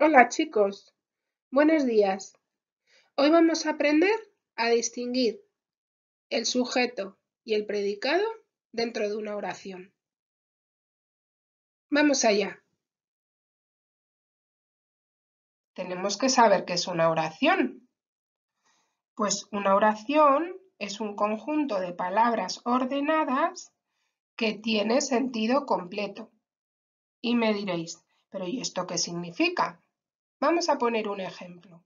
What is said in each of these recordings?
Hola chicos, buenos días. Hoy vamos a aprender a distinguir el sujeto y el predicado dentro de una oración. Vamos allá. Tenemos que saber qué es una oración. Pues una oración es un conjunto de palabras ordenadas que tiene sentido completo. Y me diréis, pero ¿y esto qué significa? Vamos a poner un ejemplo.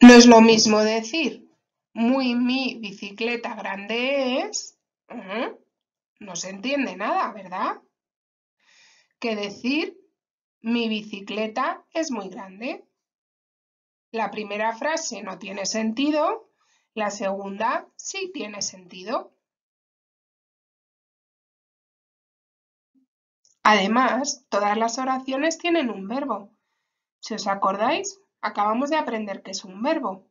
No es lo mismo decir muy mi bicicleta grande es, ¿eh? no se entiende nada, ¿verdad? Que decir mi bicicleta es muy grande. La primera frase no tiene sentido, la segunda sí tiene sentido. Además, todas las oraciones tienen un verbo. Si os acordáis, acabamos de aprender que es un verbo.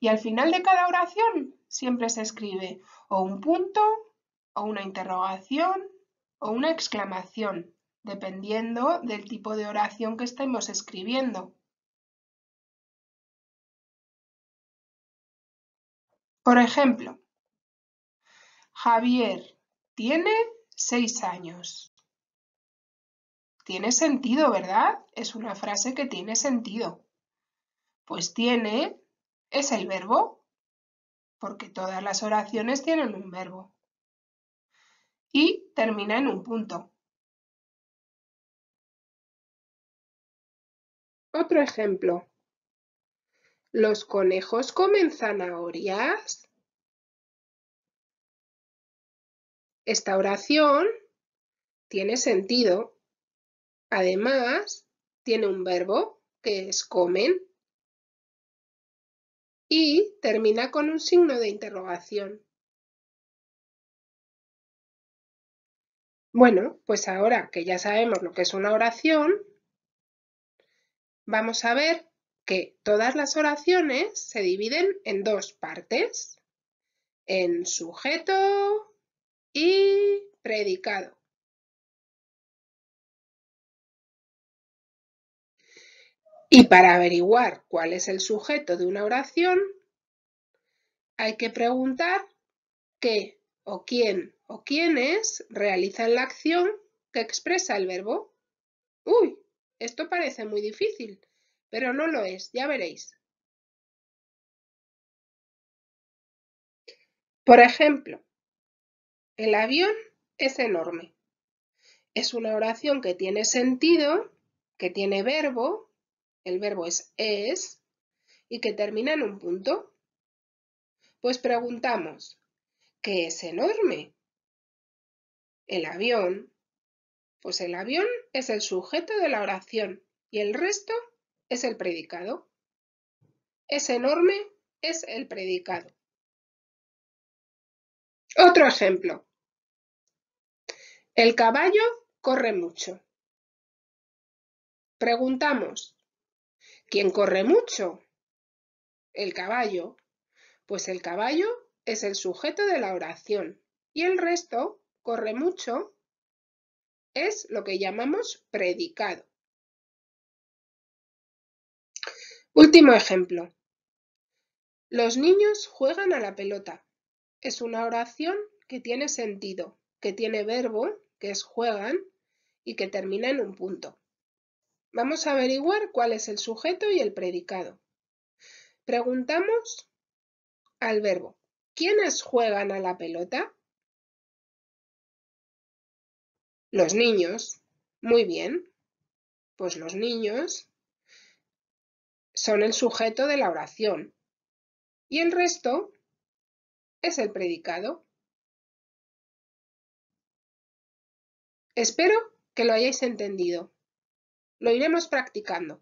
Y al final de cada oración siempre se escribe o un punto, o una interrogación, o una exclamación, dependiendo del tipo de oración que estemos escribiendo. Por ejemplo, Javier tiene seis años. Tiene sentido, ¿verdad? Es una frase que tiene sentido. Pues tiene es el verbo, porque todas las oraciones tienen un verbo. Y termina en un punto. Otro ejemplo. ¿Los conejos comen zanahorias? Esta oración tiene sentido Además, tiene un verbo que es comen y termina con un signo de interrogación. Bueno, pues ahora que ya sabemos lo que es una oración, vamos a ver que todas las oraciones se dividen en dos partes, en sujeto y predicado. Y para averiguar cuál es el sujeto de una oración, hay que preguntar qué o quién o quiénes realizan la acción que expresa el verbo. Uy, esto parece muy difícil, pero no lo es, ya veréis. Por ejemplo, el avión es enorme. Es una oración que tiene sentido, que tiene verbo el verbo es es, y que termina en un punto. Pues preguntamos, ¿qué es enorme? El avión. Pues el avión es el sujeto de la oración y el resto es el predicado. Es enorme es el predicado. Otro ejemplo. El caballo corre mucho. Preguntamos, ¿Quién corre mucho? El caballo. Pues el caballo es el sujeto de la oración y el resto, corre mucho, es lo que llamamos predicado. Último ejemplo. Los niños juegan a la pelota. Es una oración que tiene sentido, que tiene verbo, que es juegan y que termina en un punto. Vamos a averiguar cuál es el sujeto y el predicado. Preguntamos al verbo, ¿quiénes juegan a la pelota? Los niños. Muy bien. Pues los niños son el sujeto de la oración. Y el resto es el predicado. Espero que lo hayáis entendido. Lo iremos practicando.